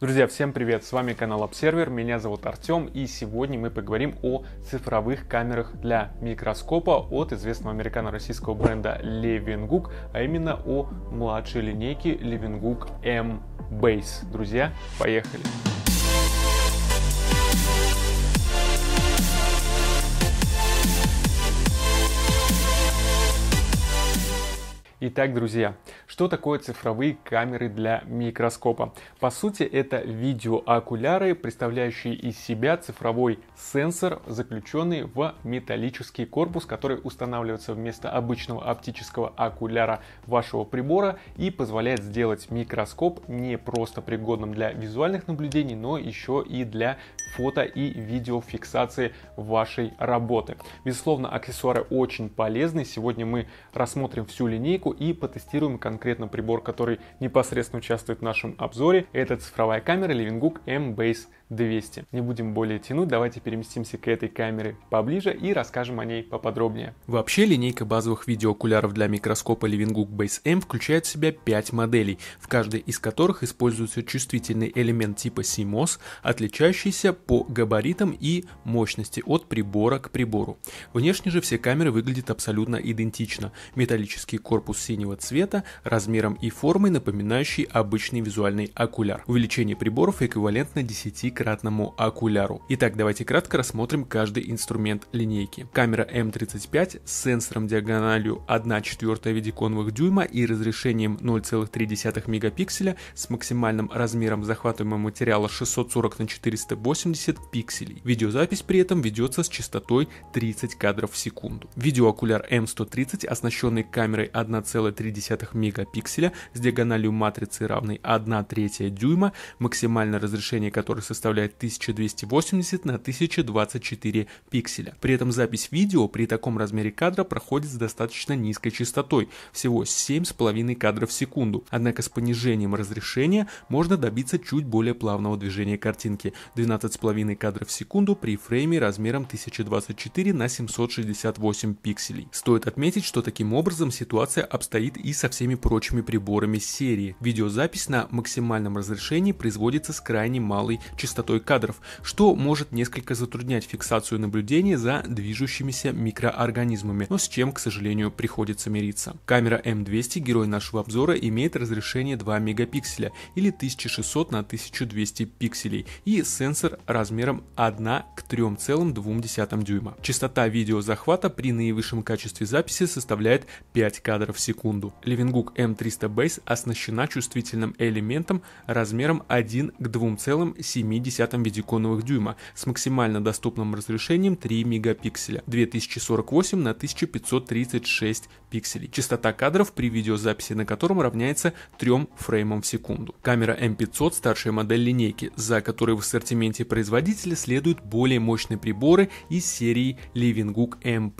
Друзья, всем привет! С вами канал Обсервер, меня зовут Артем и сегодня мы поговорим о цифровых камерах для микроскопа от известного американо-российского бренда Levinguk, а именно о младшей линейке Levinguk M-Base. Друзья, поехали! Поехали! Итак, друзья, что такое цифровые камеры для микроскопа? По сути, это видеоокуляры, представляющие из себя цифровой сенсор, заключенный в металлический корпус, который устанавливается вместо обычного оптического окуляра вашего прибора и позволяет сделать микроскоп не просто пригодным для визуальных наблюдений, но еще и для фото и видеофиксации вашей работы. Безусловно, аксессуары очень полезны. Сегодня мы рассмотрим всю линейку и потестируем конкретно прибор, который непосредственно участвует в нашем обзоре. Это цифровая камера Livinghook M-Base 200. Не будем более тянуть, давайте переместимся к этой камере поближе и расскажем о ней поподробнее. Вообще линейка базовых видеоокуляров для микроскопа Livinghook Base M включает в себя 5 моделей, в каждой из которых используется чувствительный элемент типа CMOS, отличающийся по габаритам и мощности от прибора к прибору. Внешне же все камеры выглядят абсолютно идентично. Металлический корпус конус синего цвета, размером и формой напоминающий обычный визуальный окуляр. Увеличение приборов эквивалентно 10-кратному окуляру. Итак, давайте кратко рассмотрим каждый инструмент линейки. Камера m 35 с сенсором диагональю 1,4 в виде конвых дюйма и разрешением 0,3 мегапикселя с максимальным размером захватываемого материала 640 на 480 пикселей. Видеозапись при этом ведется с частотой 30 кадров в секунду. Видеоокуляр m 130 оснащенный камерой 1,4 1,3 мегапикселя с диагональю матрицы равной 1 третья дюйма, максимальное разрешение которой составляет 1280 на 1024 пикселя. При этом запись видео при таком размере кадра проходит с достаточно низкой частотой, всего 7,5 кадров в секунду. Однако с понижением разрешения можно добиться чуть более плавного движения картинки, 12,5 кадров в секунду при фрейме размером 1024 на 768 пикселей. Стоит отметить, что таким образом ситуация обстоит и со всеми прочими приборами серии. Видеозапись на максимальном разрешении производится с крайне малой частотой кадров, что может несколько затруднять фиксацию наблюдения за движущимися микроорганизмами, но с чем, к сожалению, приходится мириться. Камера m 200 герой нашего обзора, имеет разрешение 2 мегапикселя или 1600 на 1200 пикселей и сенсор размером 1 к 3,2 дюйма. Частота видеозахвата при наивысшем качестве записи составляет 5 кадров в секунду. Левингук m 300 Base оснащена чувствительным элементом размером 1 к 2,7 видеоконовых дюйма с максимально доступным разрешением 3 мегапикселя 2048 на 1536 пикселей. Частота кадров при видеозаписи на котором равняется 3 фреймам в секунду. Камера M500 старшая модель линейки, за которой в ассортименте производителя следуют более мощные приборы из серии Livinghook M+.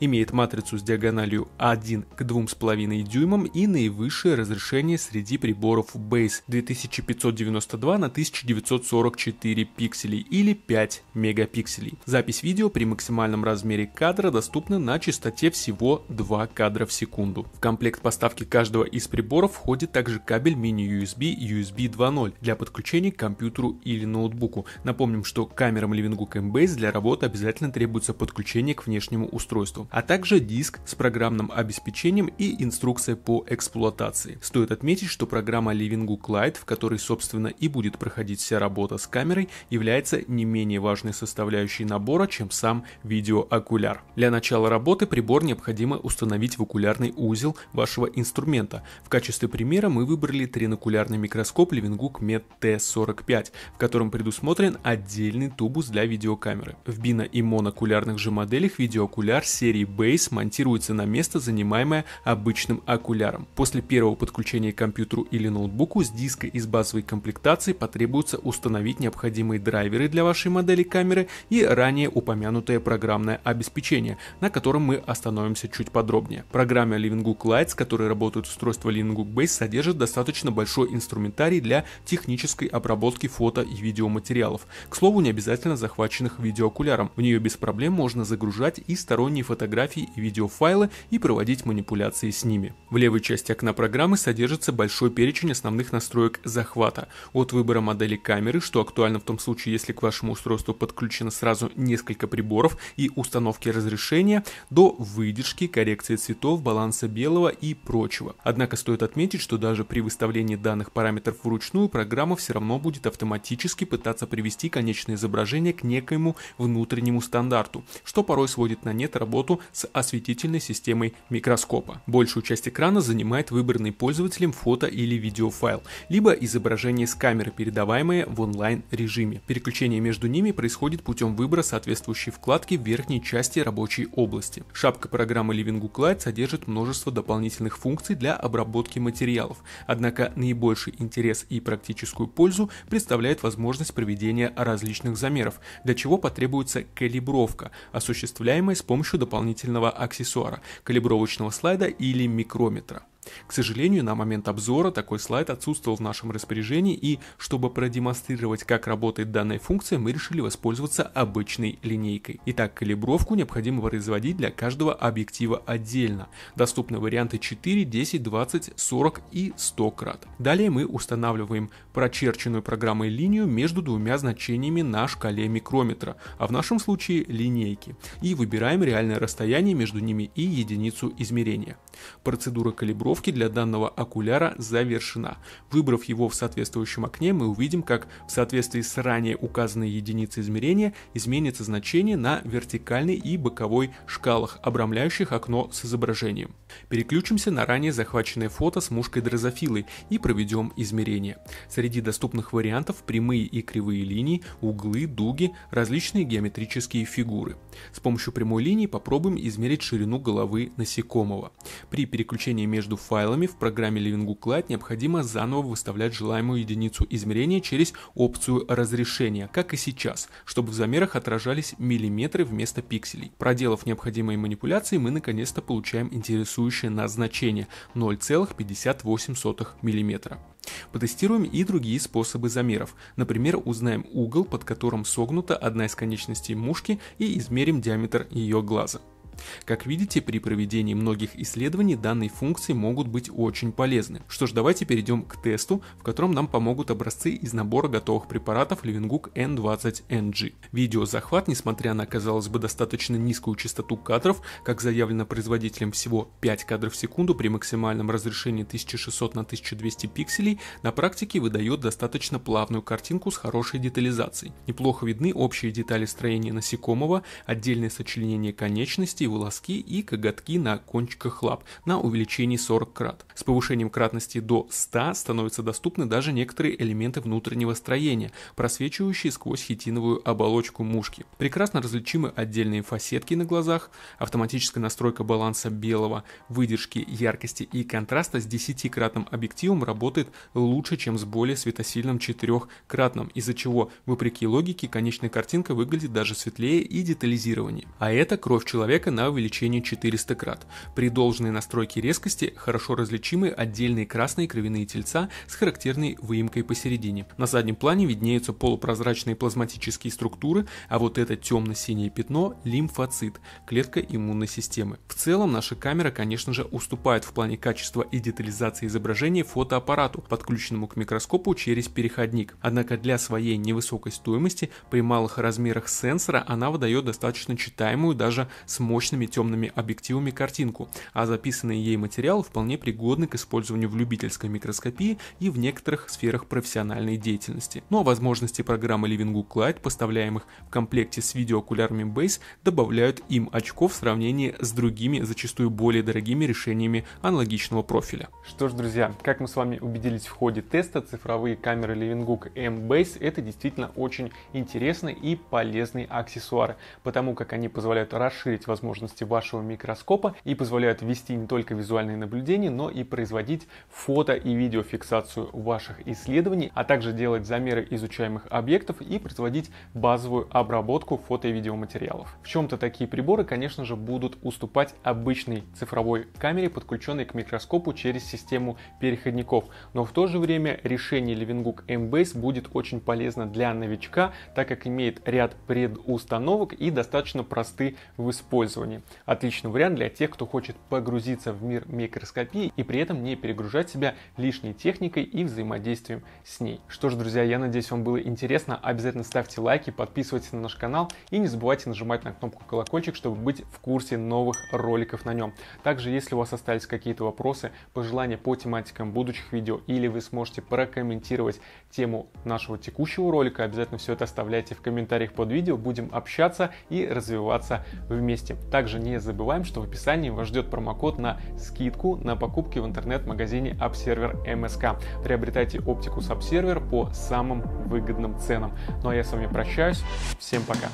Имеет матрицу с диагональю 1 к 2,5 3,5 дюймом и наивысшее разрешение среди приборов Base 2592 на 1944 пикселей или 5 мегапикселей. Запись видео при максимальном размере кадра доступна на частоте всего 2 кадра в секунду. В комплект поставки каждого из приборов входит также кабель mini-USB USB 2.0 для подключения к компьютеру или ноутбуку. Напомним, что камерам Livingbook Embase для работы обязательно требуется подключение к внешнему устройству, а также диск с программным обеспечением и инструкция по эксплуатации. Стоит отметить, что программа Living Cook Light, в которой, собственно, и будет проходить вся работа с камерой, является не менее важной составляющей набора, чем сам видеоокуляр. Для начала работы прибор необходимо установить в окулярный узел вашего инструмента. В качестве примера мы выбрали тринокулярный микроскоп Living Cook Med T45, в котором предусмотрен отдельный тубус для видеокамеры. В бино- и монокулярных же моделях видеоокуляр серии Base монтируется на место, занимаемое обычным обычным окуляром. После первого подключения к компьютеру или ноутбуку с диска из базовой комплектации потребуется установить необходимые драйверы для вашей модели камеры и ранее упомянутое программное обеспечение, на котором мы остановимся чуть подробнее. Программа Livingbook Lights, с которой работают устройства Livingbook Base, содержит достаточно большой инструментарий для технической обработки фото и видеоматериалов. К слову, не обязательно захваченных видеоокуляром. В нее без проблем можно загружать и сторонние фотографии и видеофайлы и проводить манипуляции с ними ними. В левой части окна программы содержится большой перечень основных настроек захвата, от выбора модели камеры, что актуально в том случае, если к вашему устройству подключено сразу несколько приборов и установки разрешения, до выдержки, коррекции цветов, баланса белого и прочего. Однако стоит отметить, что даже при выставлении данных параметров вручную программа все равно будет автоматически пытаться привести конечное изображение к некоему внутреннему стандарту, что порой сводит на нет работу с осветительной системой микроскопа. Больше большую часть экрана занимает выбранный пользователем фото или видеофайл, либо изображение с камеры, передаваемое в онлайн-режиме. Переключение между ними происходит путем выбора соответствующей вкладки в верхней части рабочей области. Шапка программы Living Google Lite содержит множество дополнительных функций для обработки материалов, однако наибольший интерес и практическую пользу представляет возможность проведения различных замеров, для чего потребуется калибровка, осуществляемая с помощью дополнительного аксессуара, калибровочного слайда или или микрометра. К сожалению, на момент обзора такой слайд отсутствовал в нашем распоряжении, и чтобы продемонстрировать, как работает данная функция, мы решили воспользоваться обычной линейкой. Итак, калибровку необходимо производить для каждого объектива отдельно. Доступны варианты 4, 10, 20, 40 и 100 крат. Далее мы устанавливаем прочерченную программой линию между двумя значениями на шкале микрометра, а в нашем случае линейки, и выбираем реальное расстояние между ними и единицу измерения. Процедура калибровки корректировки для данного окуляра завершена. Выбрав его в соответствующем окне, мы увидим, как в соответствии с ранее указанной единицей измерения изменится значение на вертикальной и боковой шкалах, обрамляющих окно с изображением. Переключимся на ранее захваченное фото с мушкой дрозофилы и проведем измерение. Среди доступных вариантов прямые и кривые линии, углы, дуги, различные геометрические фигуры. С помощью прямой линии попробуем измерить ширину головы насекомого. При переключении между файлами в программе Living Google Lite необходимо заново выставлять желаемую единицу измерения через опцию разрешения, как и сейчас, чтобы в замерах отражались миллиметры вместо пикселей. Проделав необходимые манипуляции, мы наконец-то получаем интересующее нас значение 0,58 мм. Потестируем и другие способы замеров. Например, узнаем угол, под которым согнута одна из конечностей мушки и измерим диаметр ее глаза. Как видите, при проведении многих исследований данные функции могут быть очень полезны. Что ж, давайте перейдем к тесту, в котором нам помогут образцы из набора готовых препаратов Левингук N20NG. Видеозахват, несмотря на, казалось бы, достаточно низкую частоту кадров, как заявлено производителем всего 5 кадров в секунду при максимальном разрешении 1600 на 1200 пикселей, на практике выдает достаточно плавную картинку с хорошей детализацией. Неплохо видны общие детали строения насекомого, отдельные сочленения конечностей, отрасти волоски и коготки на кончиках лап на увеличении 40 крат. С повышением кратности до 100 становятся доступны даже некоторые элементы внутреннего строения, просвечивающие сквозь хитиновую оболочку мушки. Прекрасно различимы отдельные фасетки на глазах, автоматическая настройка баланса белого, выдержки, яркости и контраста с 10-кратным объективом работает лучше, чем с более светосильным 4-кратным, из-за чего, вопреки логике, конечная картинка выглядит даже светлее и детализированнее. А это кровь человека на увеличение 400 крат. При должной настройке резкости хорошо различимы отдельные красные кровяные тельца с характерной выемкой посередине. На заднем плане виднеются полупрозрачные плазматические структуры, а вот это темно-синее пятно – лимфоцит, клетка иммунной системы. В целом наша камера, конечно же, уступает в плане качества и детализации изображения фотоаппарату, подключенному к микроскопу через переходник. Однако для своей невысокой стоимости при малых размерах сенсора она выдает достаточно читаемую даже с мощностью мощными темными объективами картинку, а записанный ей материал вполне пригодны к использованию в любительской микроскопии и в некоторых сферах профессиональной деятельности. Но ну, а возможности программы Living Google Clyde, поставляемых в комплекте с видеоокулярами Base, добавляют им очков в сравнении с другими, зачастую более дорогими решениями аналогичного профиля. Что ж, друзья, как мы с вами убедились в ходе теста, цифровые камеры Livingbook M-Base это действительно очень интересные и полезные аксессуары, потому как они позволяют расширить возможности возможности вашего микроскопа и позволяют вести не только визуальные наблюдения, но и производить фото и видеофиксацию ваших исследований, а также делать замеры изучаемых объектов и производить базовую обработку фото и видеоматериалов. В чем-то такие приборы, конечно же, будут уступать обычной цифровой камере, подключенной к микроскопу через систему переходников, но в то же время решение Livingbook M-Base будет очень полезно для новичка, так как имеет ряд предустановок и достаточно просты в использовании оборудование. Отличный вариант для тех, кто хочет погрузиться в мир микроскопии и при этом не перегружать себя лишней техникой и взаимодействием с ней. Что ж, друзья, я надеюсь, вам было интересно. Обязательно ставьте лайки, подписывайтесь на наш канал и не забывайте нажимать на кнопку колокольчик, чтобы быть в курсе новых роликов на нем. Также, если у вас остались какие-то вопросы, пожелания по тематикам будущих видео или вы сможете прокомментировать тему нашего текущего ролика, обязательно все это оставляйте в комментариях под видео, будем общаться и развиваться вместе. Также не забываем, что в описании вас ждет промокод на скидку на покупки в интернет-магазине AppServer MSK. Приобретайте оптику с AppServer по самым выгодным ценам. Ну а я с вами прощаюсь. Всем пока!